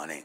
morning.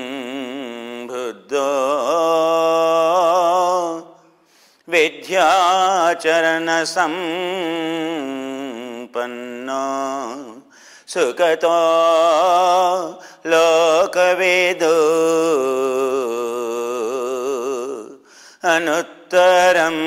चरणसंपन्न सुगतो लोकवेदो अनुत्तरम्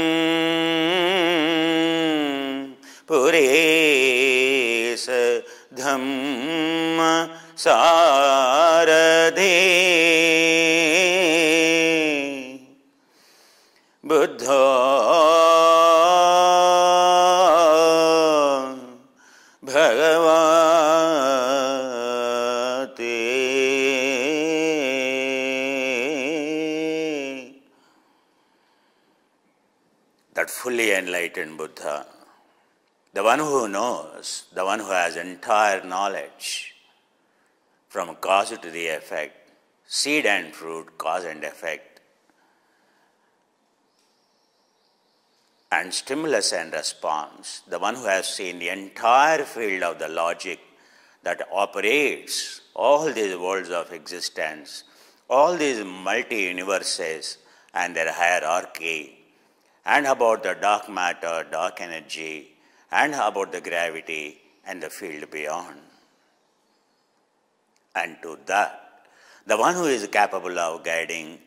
enlightened Buddha, the one who knows, the one who has entire knowledge from cause to the effect, seed and fruit, cause and effect, and stimulus and response, the one who has seen the entire field of the logic that operates all these worlds of existence, all these multi universes and their hierarchy and about the dark matter, dark energy, and about the gravity and the field beyond. And to that, the one who is capable of guiding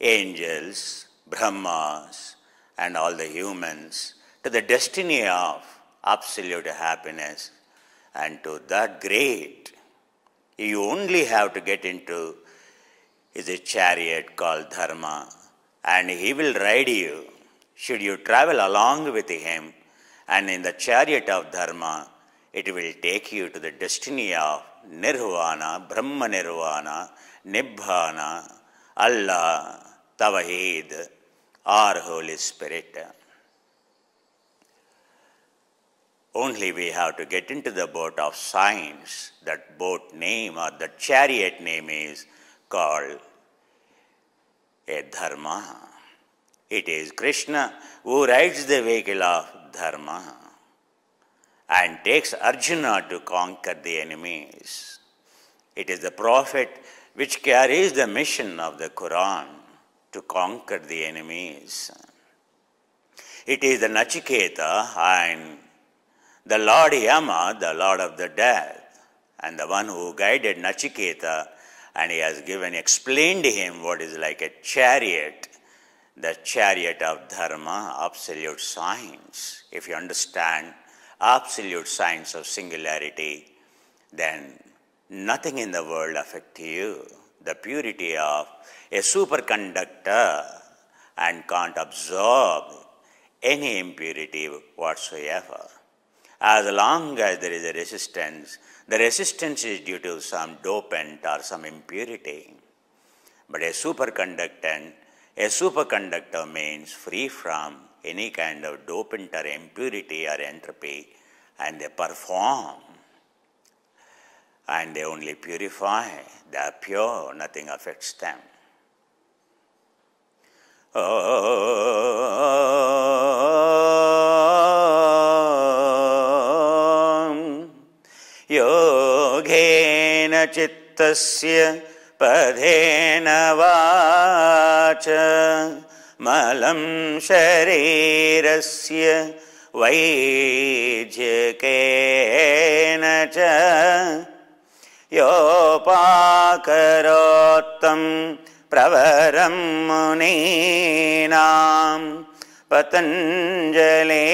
angels, Brahmas, and all the humans to the destiny of absolute happiness. And to that great, you only have to get into is a chariot called Dharma, and he will ride you should you travel along with him and in the chariot of Dharma, it will take you to the destiny of Nirvana, Brahma Nirvana, Nibbana, Allah, tawheed, our Holy Spirit. Only we have to get into the boat of science. That boat name or the chariot name is called a Dharma. It is Krishna who rides the vehicle of Dharma and takes Arjuna to conquer the enemies. It is the prophet which carries the mission of the Quran to conquer the enemies. It is the Nachiketa and the Lord Yama, the Lord of the death, and the one who guided Nachiketa, and he has given, explained to him what is like a chariot the chariot of dharma, absolute science. If you understand absolute science of singularity, then nothing in the world affects you. The purity of a superconductor and can't absorb any impurity whatsoever. As long as there is a resistance, the resistance is due to some dopant or some impurity. But a superconductor a superconductor means free from any kind of dopant or impurity or entropy and they perform and they only purify, they are pure, nothing affects them. yogena chittasya. पदेन वाच मलं शरीरस्य वैज्यकेन च योपाकरोत्तं प्रवरं मुनीनां पतञ्जलि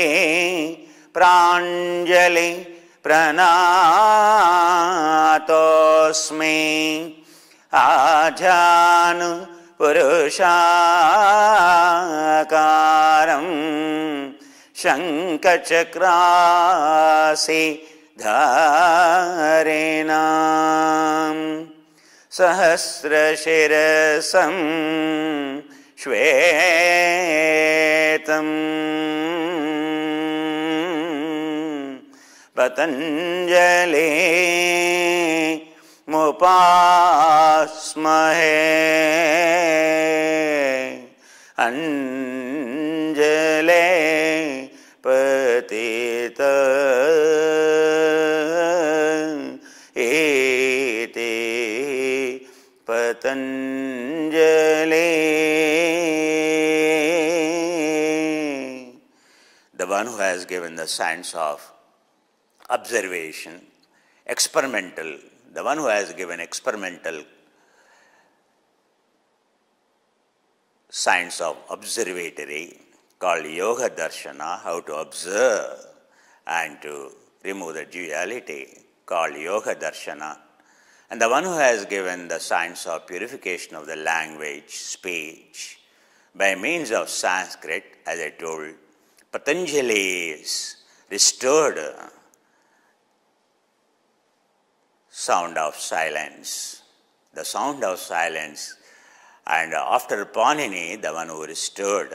प्राञ्जलि प्रणातोऽस्मि जानु पुरुषाकारं शङ्खचक्रासि धारिणा सहस्रशिरसं श्वेतम् पतञ्जलि मुपास्महे अञ्जले पतित एते पतञ्जले The one who has given the science of observation, experimental the one who has given experimental science of observatory called Yoga Darshana, how to observe and to remove the duality called Yoga Darshana. And the one who has given the science of purification of the language, speech, by means of Sanskrit, as I told, Patanjali is restored sound of silence. The sound of silence. And after Panini, the one who restored,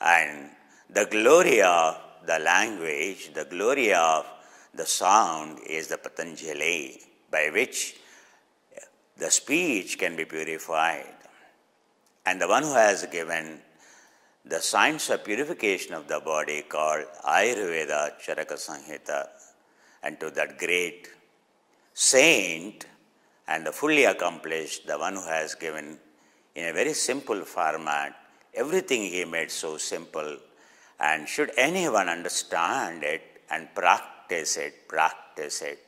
and the glory of the language, the glory of the sound is the Patanjali, by which the speech can be purified. And the one who has given the science of purification of the body called Ayurveda Charaka Sanhita, and to that great saint and the fully accomplished, the one who has given in a very simple format everything he made so simple. And should anyone understand it and practice it, practice it,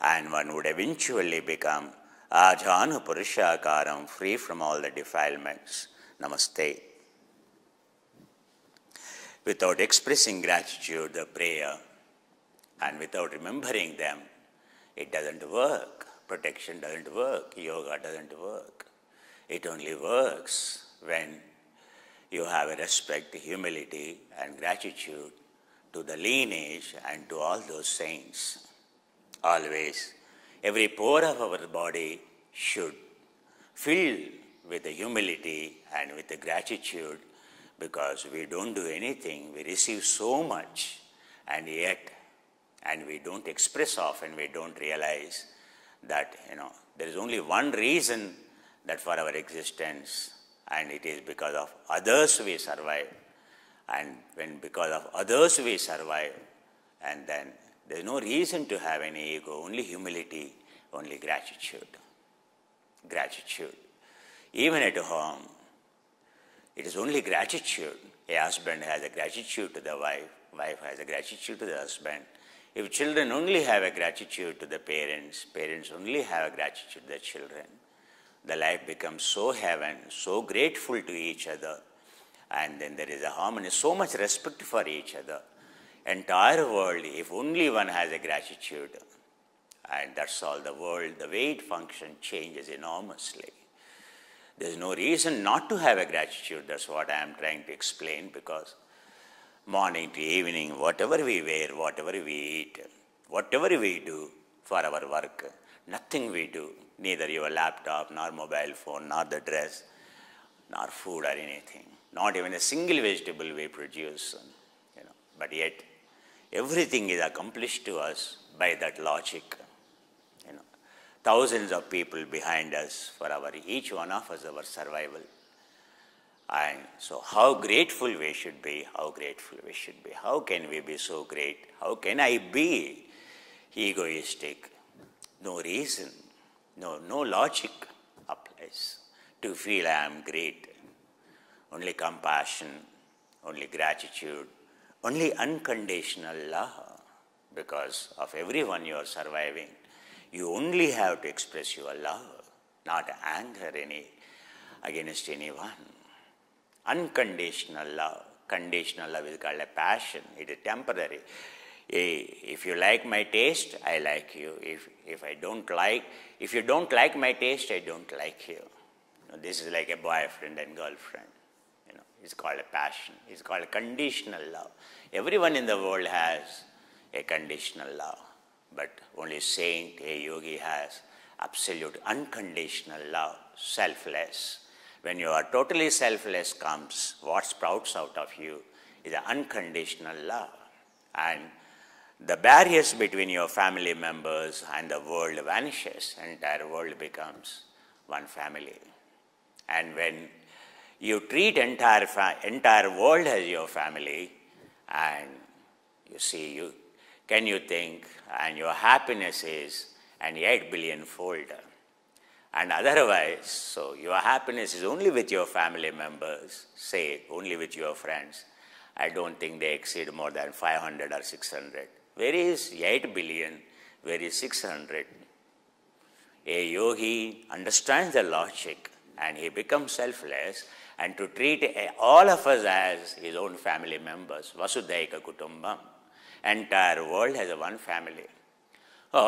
and one would eventually become Ajahnu Purushakaram, free from all the defilements. Namaste. Without expressing gratitude, the prayer, and without remembering them, it doesn't work. Protection doesn't work. Yoga doesn't work. It only works when you have a respect, humility, and gratitude to the lineage and to all those saints. Always, every pore of our body should fill with humility and with gratitude because we don't do anything, we receive so much, and yet and we don't express often, we don't realize that, you know, there is only one reason that for our existence, and it is because of others we survive. And when because of others we survive, and then there is no reason to have any ego, only humility, only gratitude. Gratitude. Even at home, it is only gratitude. A husband has a gratitude to the wife, wife has a gratitude to the husband, if children only have a gratitude to the parents, parents only have a gratitude to the children, the life becomes so heaven, so grateful to each other, and then there is a harmony, so much respect for each other. Entire world, if only one has a gratitude, and that's all the world, the way it functions changes enormously. There's no reason not to have a gratitude, that's what I am trying to explain because morning to evening, whatever we wear, whatever we eat, whatever we do for our work, nothing we do, neither your laptop, nor mobile phone, nor the dress, nor food or anything, not even a single vegetable we produce, you know, but yet everything is accomplished to us by that logic. You know, thousands of people behind us for our each one of us our survival. And so, how grateful we should be, how grateful we should be. How can we be so great? How can I be egoistic? No reason, no, no logic applies to feel I am great. Only compassion, only gratitude, only unconditional love. Because of everyone you are surviving, you only have to express your love, not anger any against anyone unconditional love. Conditional love is called a passion, it is temporary. Eh, if you like my taste, I like you. If, if I don't like, if you don't like my taste, I don't like you. this is like a boyfriend and girlfriend. You know, it's called a passion. It's called conditional love. Everyone in the world has a conditional love, but only saint, a yogi has absolute unconditional love, selfless. When you are totally selfless comes, what sprouts out of you is unconditional love. And the barriers between your family members and the world vanishes. Entire world becomes one family. And when you treat entire, entire world as your family, and you see, you, can you think, and your happiness is an 8 billion folder. And otherwise, so your happiness is only with your family members, say, only with your friends. I don't think they exceed more than 500 or 600. Where is 8 billion? Where is 600? A yogi understands the logic and he becomes selfless and to treat all of us as his own family members. Vasudaika Kutumbam. Entire world has one family. Oh,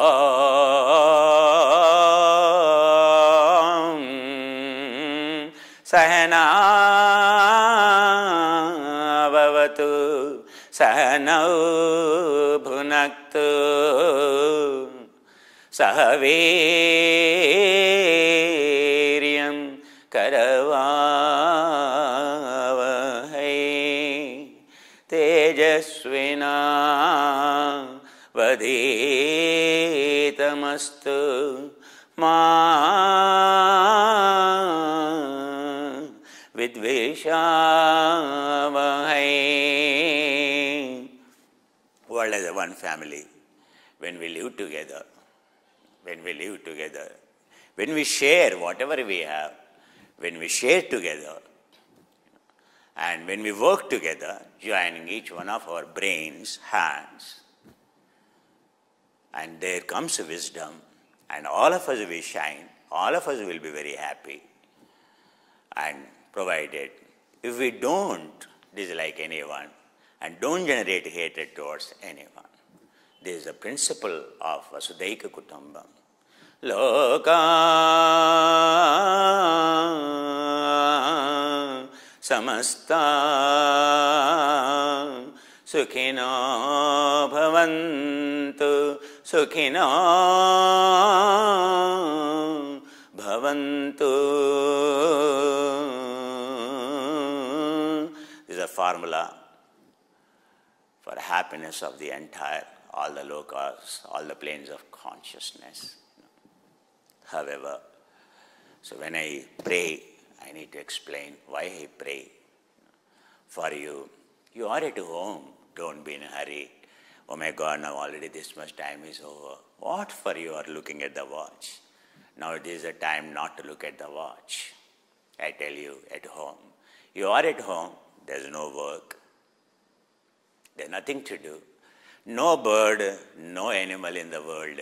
सहनावतु सहनौ भुनक्तु सहवेर्यं करवा तेजस्विना वधीतमस्तु मा together, when we live together, when we share whatever we have, when we share together, and when we work together, joining each one of our brains, hands, and there comes wisdom, and all of us will shine, all of us will be very happy. And provided, if we don't dislike anyone and don't generate hatred towards anyone. This is principle of Vasudhika Kutumbam. Loka samasta सुखिनो भवन्तु सुखिनो भवन्तु is a formula for happiness of the entire all the lokas, all the planes of consciousness. However, so when I pray, I need to explain why I pray. For you, you are at home, don't be in a hurry. Oh my God, now already this much time is over. What for you are looking at the watch? Now it is a time not to look at the watch. I tell you, at home. You are at home, there's no work, there's nothing to do. No bird, no animal in the world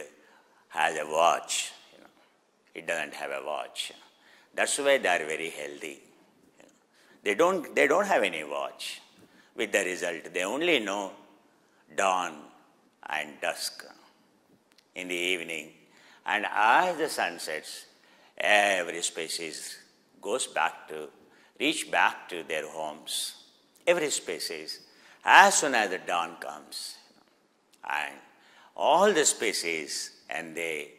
has a watch. You know. It doesn't have a watch. That's why they are very healthy. You know. They, don't, they don't have any watch. With the result, they only know dawn and dusk in the evening. And as the sun sets, every species goes back to, reach back to their homes. Every species, as soon as the dawn comes, and all the species, and they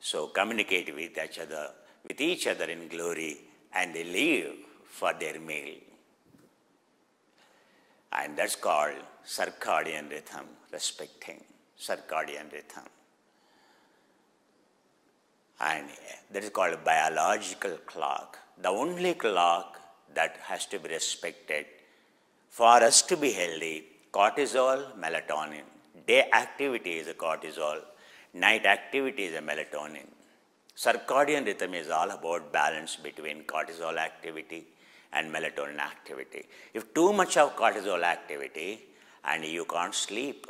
so communicate with each other, with each other in glory, and they live for their meal. And that's called circadian rhythm, respecting circadian rhythm. And that is called biological clock, the only clock that has to be respected for us to be healthy cortisol, melatonin. Day activity is a cortisol, night activity is a melatonin. Circadian rhythm is all about balance between cortisol activity and melatonin activity. If too much of cortisol activity and you can't sleep,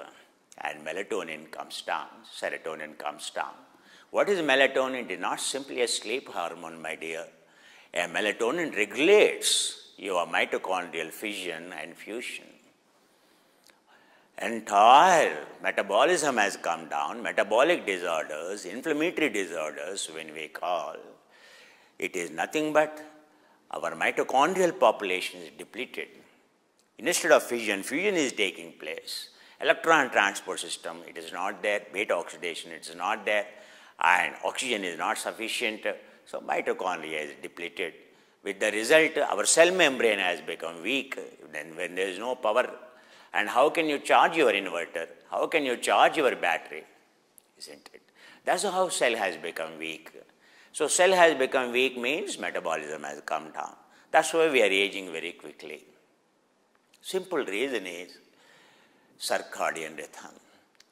and melatonin comes down, serotonin comes down. What is melatonin? It is not simply a sleep hormone, my dear. A melatonin regulates your mitochondrial fission and fusion entire metabolism has come down, metabolic disorders, inflammatory disorders, when we call, it is nothing but our mitochondrial population is depleted. Instead of fission, fusion is taking place. Electron transport system, it is not there. Beta oxidation, it is not there. And oxygen is not sufficient. So mitochondria is depleted. With the result, our cell membrane has become weak. Then when there is no power and how can you charge your inverter? How can you charge your battery? Isn't it? That's how cell has become weak. So cell has become weak means metabolism has come down. That's why we are aging very quickly. Simple reason is circadian rhythm.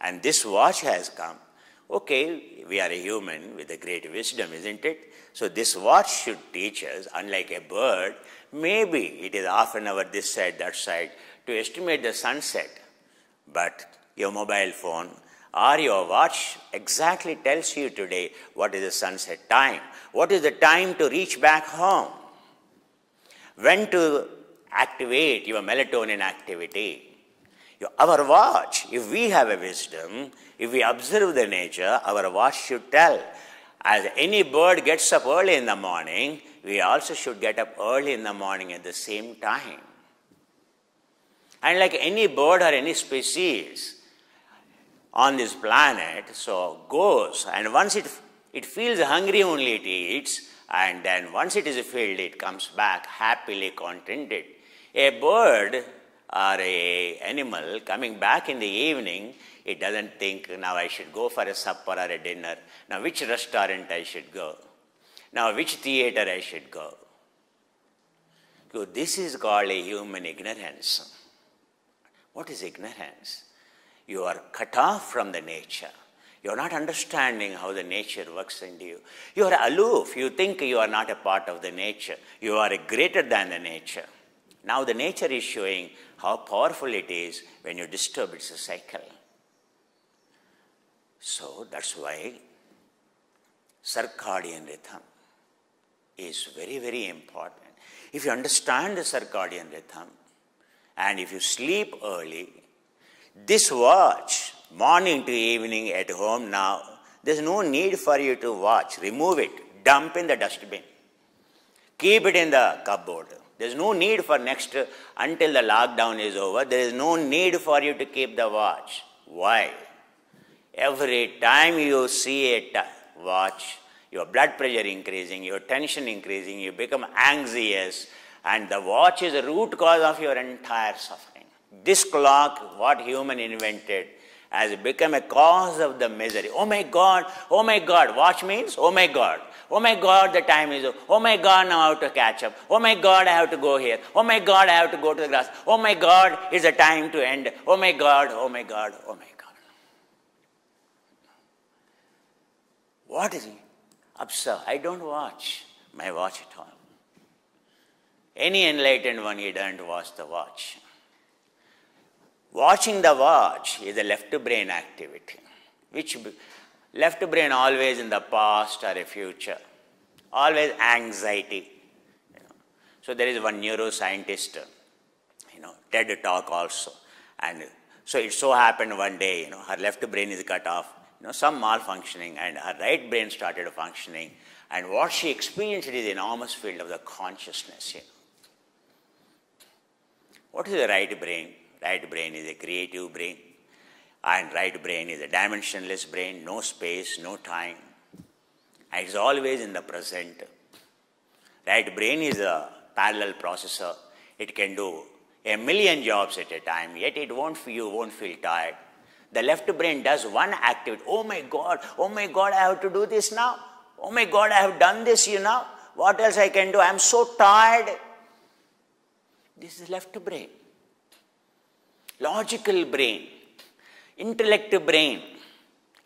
And this watch has come. Okay, we are a human with a great wisdom, isn't it? So this watch should teach us, unlike a bird, maybe it is half an hour this side, that side, to estimate the sunset, but your mobile phone or your watch exactly tells you today what is the sunset time, what is the time to reach back home, when to activate your melatonin activity. Our watch, if we have a wisdom, if we observe the nature, our watch should tell. As any bird gets up early in the morning, we also should get up early in the morning at the same time. And like any bird or any species on this planet, so goes. And once it, it feels hungry, only it eats. And then once it is filled, it comes back happily contented. A bird or a animal coming back in the evening, it doesn't think now I should go for a supper or a dinner. Now which restaurant I should go? Now which theater I should go? So this is called a human ignorance. What is ignorance? You are cut off from the nature. You are not understanding how the nature works in you. You are aloof. You think you are not a part of the nature. You are greater than the nature. Now the nature is showing how powerful it is when you disturb its cycle. So that's why circadian rhythm is very, very important. If you understand the circadian rhythm, and if you sleep early, this watch, morning to evening at home now, there's no need for you to watch. Remove it. Dump in the dustbin. Keep it in the cupboard. There's no need for next, until the lockdown is over, there is no need for you to keep the watch. Why? Every time you see a watch, your blood pressure increasing, your tension increasing, you become anxious, and the watch is the root cause of your entire suffering. This clock, what human invented, has become a cause of the misery. Oh my God, oh my God, watch means oh my God. Oh my God, the time is over. Oh my God, now I have to catch up. Oh my God, I have to go here. Oh my God, I have to go to the grass. Oh my God, it's a time to end. Oh my God, oh my God, oh my God. What is he? Observe. I don't watch my watch at all. Any enlightened one, he doesn't watch the watch. Watching the watch is a left brain activity, which left brain always in the past or a future, always anxiety. You know. So there is one neuroscientist, you know, TED talk also, and so it so happened one day, you know, her left brain is cut off, you know, some malfunctioning, and her right brain started functioning, and what she experienced is enormous field of the consciousness. You know. What is the right brain? Right brain is a creative brain, and right brain is a dimensionless brain, no space, no time. And it's always in the present. Right brain is a parallel processor. It can do a million jobs at a time, yet it won't you won't feel tired. The left brain does one activity. Oh my God, oh my God, I have to do this now. Oh my God, I have done this, you know. What else I can do? I'm so tired. This is left brain. Logical brain, intellect brain,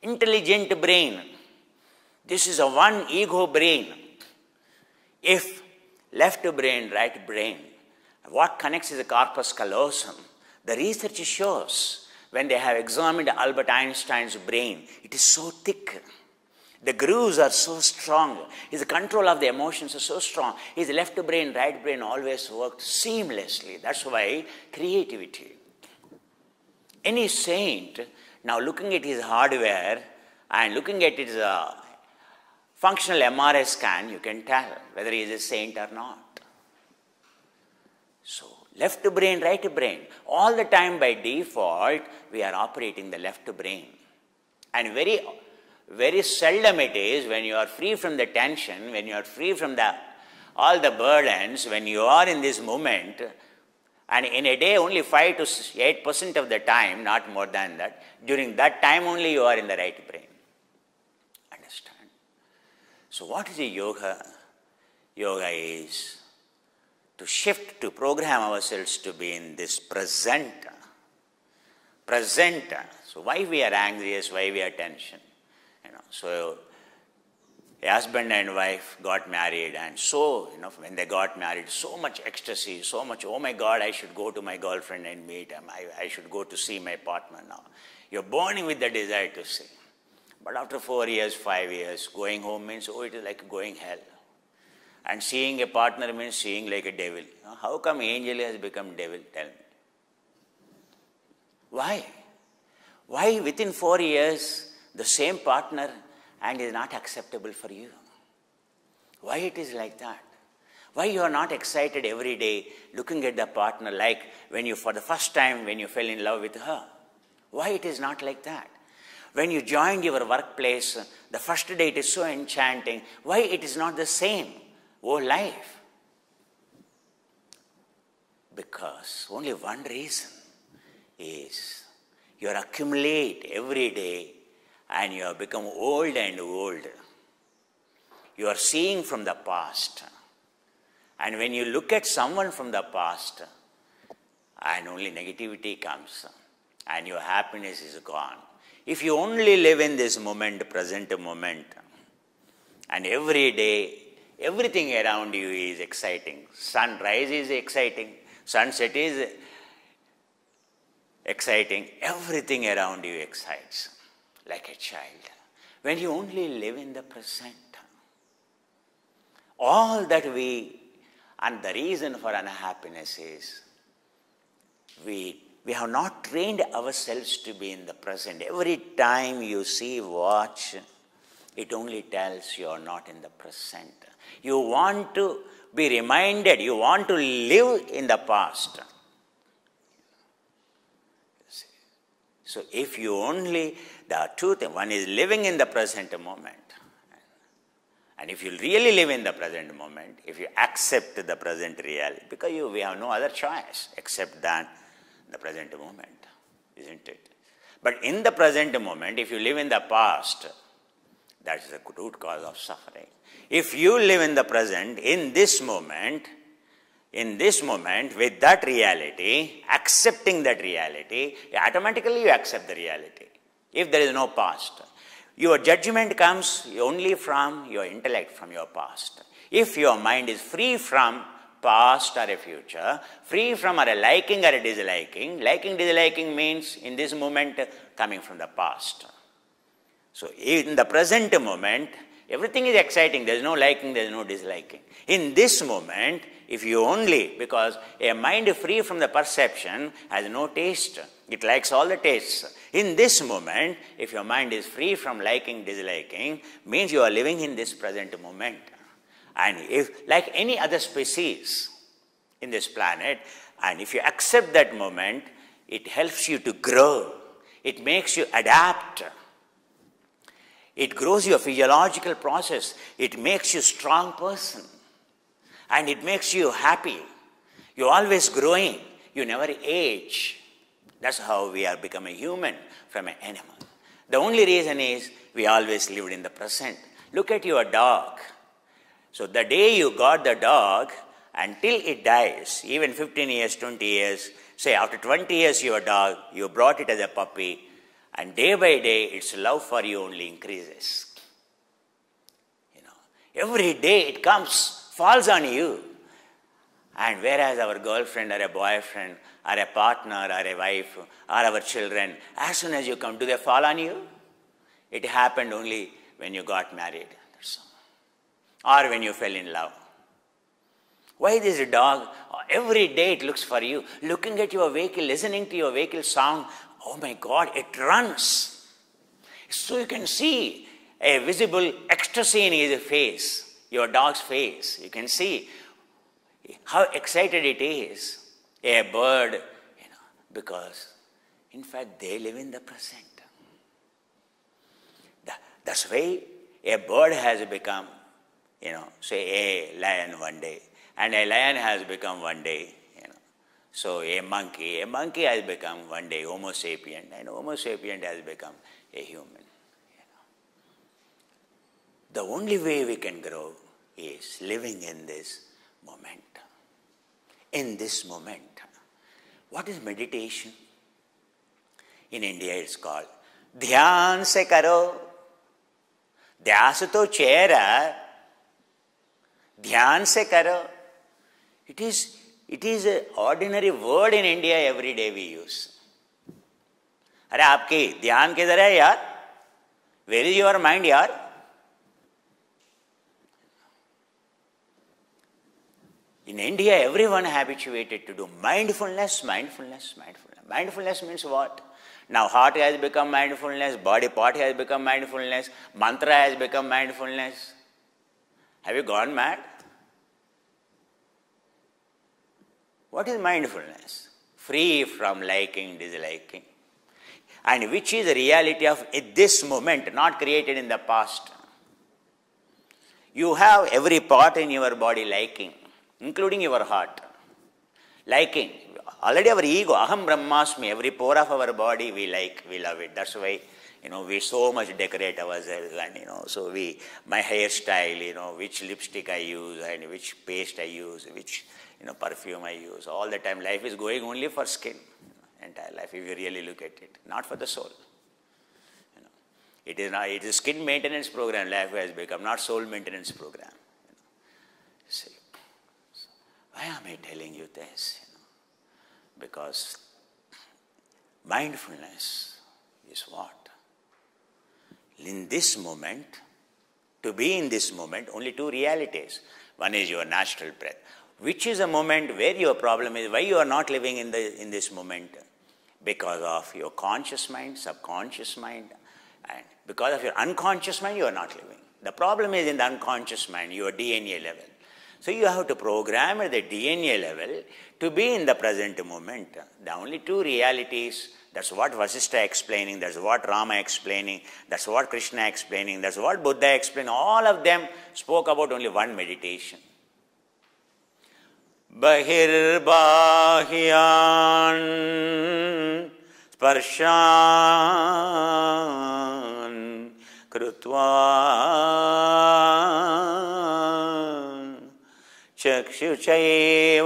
intelligent brain. This is a one ego brain. If left brain, right brain, what connects is the corpus callosum. The research shows when they have examined Albert Einstein's brain, it is so thick. The grooves are so strong. His control of the emotions is so strong. His left brain, right brain always worked seamlessly. That's why creativity. Any saint, now looking at his hardware and looking at his uh, functional MRI scan, you can tell whether he is a saint or not. So, left brain, right brain. All the time by default, we are operating the left brain. And very very seldom it is when you are free from the tension, when you are free from the, all the burdens, when you are in this moment, and in a day only 5 to 8% of the time, not more than that, during that time only you are in the right brain. Understand? So, what is the yoga? Yoga is to shift, to program ourselves to be in this present. Present. So, why we are angry? Is why we are tension? So husband and wife got married and so you know when they got married so much ecstasy so much oh my god i should go to my girlfriend and meet him i, I should go to see my partner now you're burning with the desire to see but after four years five years going home means oh it is like going hell and seeing a partner means seeing like a devil how come angel has become devil tell me why why within four years the same partner and is not acceptable for you. Why it is like that? Why you are not excited every day looking at the partner like when you, for the first time, when you fell in love with her? Why it is not like that? When you joined your workplace, the first day it is so enchanting. Why it is not the same? Oh, life. Because only one reason is you accumulate every day and you have become old and old. You are seeing from the past. And when you look at someone from the past, and only negativity comes, and your happiness is gone. If you only live in this moment, present moment, and every day, everything around you is exciting. Sunrise is exciting, sunset is exciting, everything around you excites like a child, when you only live in the present. All that we, and the reason for unhappiness is we, we have not trained ourselves to be in the present. Every time you see, watch, it only tells you are not in the present. You want to be reminded, you want to live in the past. So if you only, there are two things. One is living in the present moment. And if you really live in the present moment, if you accept the present reality, because you, we have no other choice except than the present moment, isn't it? But in the present moment, if you live in the past, that is the root cause of suffering. If you live in the present, in this moment, in this moment with that reality, accepting that reality, automatically you accept the reality if there is no past. Your judgment comes only from your intellect, from your past. If your mind is free from past or a future, free from or a liking or a disliking, liking, disliking means in this moment coming from the past. So in the present moment, everything is exciting. There is no liking, there is no disliking. In this moment, if you only, because a mind free from the perception has no taste. It likes all the tastes. In this moment, if your mind is free from liking, disliking, means you are living in this present moment. And if, like any other species in this planet, and if you accept that moment, it helps you to grow. It makes you adapt. It grows your physiological process. It makes you strong person and it makes you happy. You're always growing, you never age. That's how we are become a human from an animal. The only reason is we always lived in the present. Look at your dog. So the day you got the dog, until it dies, even 15 years, 20 years, say after 20 years your dog, you brought it as a puppy, and day by day its love for you only increases. You know, every day it comes falls on you. And whereas our girlfriend or a boyfriend or a partner or a wife or our children, as soon as you come, do they fall on you? It happened only when you got married. Or when you fell in love. Why this dog, every day it looks for you, looking at your vehicle, listening to your vehicle song. Oh my God, it runs. So you can see a visible ecstasy in his face your dog's face. You can see how excited it is, a bird, you know, because in fact they live in the present. That's why a bird has become, you know, say a lion one day, and a lion has become one day, you know. So a monkey, a monkey has become one day Homo sapien, and Homo sapien has become a human. The only way we can grow is living in this moment. In this moment. What is meditation? In India, it's called "dhyan se karo." ध्यास तो Dhyan se karo. it is it is an ordinary word in india every day we use अरे आपकी ध्यान किधर है यार where is your mind यार In India, everyone habituated to do mindfulness, mindfulness, mindfulness. Mindfulness means what? Now, heart has become mindfulness, body part has become mindfulness, mantra has become mindfulness. Have you gone mad? What is mindfulness? Free from liking, disliking. And which is the reality of this moment, not created in the past. You have every part in your body liking including our heart. Liking, already our ego, aham brahmasmi, every pore of our body we like, we love it. That's why, you know, we so much decorate ourselves and, you know, so we, my hairstyle, you know, which lipstick I use and which paste I use, which, you know, perfume I use. All the time life is going only for skin, entire life, if you really look at it, not for the soul. You know. It is, not, it is skin maintenance program life has become, not soul maintenance program. Why am I telling you this? You know, because mindfulness is what? In this moment, to be in this moment, only two realities. One is your natural breath, which is a moment where your problem is, why you are not living in, the, in this moment? Because of your conscious mind, subconscious mind, and because of your unconscious mind, you are not living. The problem is in the unconscious mind, your DNA level. So you have to program at the DNA level to be in the present moment. The only two realities, that's what Vasistha explaining, that's what Rama explaining, that's what Krishna explaining, that's what Buddha explaining, all of them spoke about only one meditation. बहिर्बाह्यान् स्पर्शान् कृत्वा चक्षुषैवान्तरे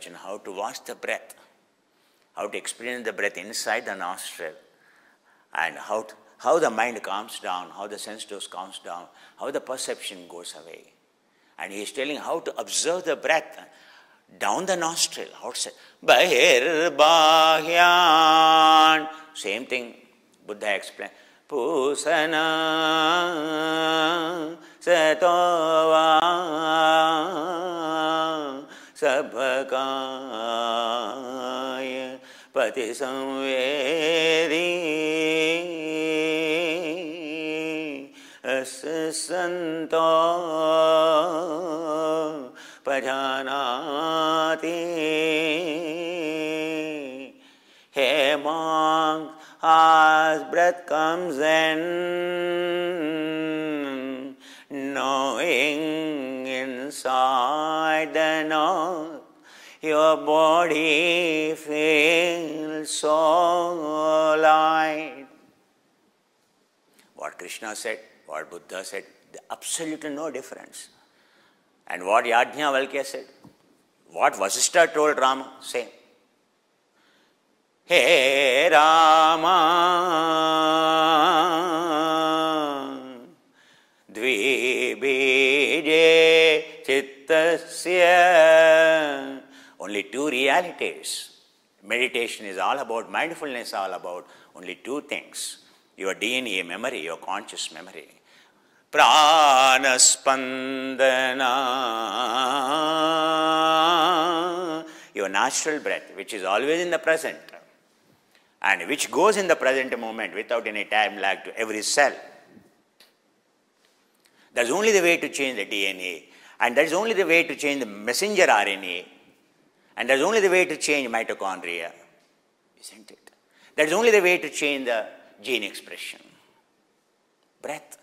Arjuna, how to watch the breath, how to experience the breath inside the nostril, and how, to, how the mind calms down, how the sense calms down, how the perception goes away. And he is telling how to observe the breath down the nostril, outside. Bahir bahyan. Same thing Buddha explained. Pusana setovaa. सभकाय पतिसंवेदी सन्तो पजानाति Hemong as breath comes in, knowing inside the knowing. Your body feels so light. What Krishna said, what Buddha said, absolutely no difference. And what Yajnavalkya said, what Vasistha told Rama, same. Hey Rama, Dvibide Chittasya only two realities. Meditation is all about, mindfulness all about only two things your DNA memory, your conscious memory. Pranaspandana, your natural breath, which is always in the present and which goes in the present moment without any time lag to every cell. That's only the way to change the DNA, and that's only the way to change the messenger RNA and that's only the way to change mitochondria, isn't it? That's only the way to change the gene expression. Breath.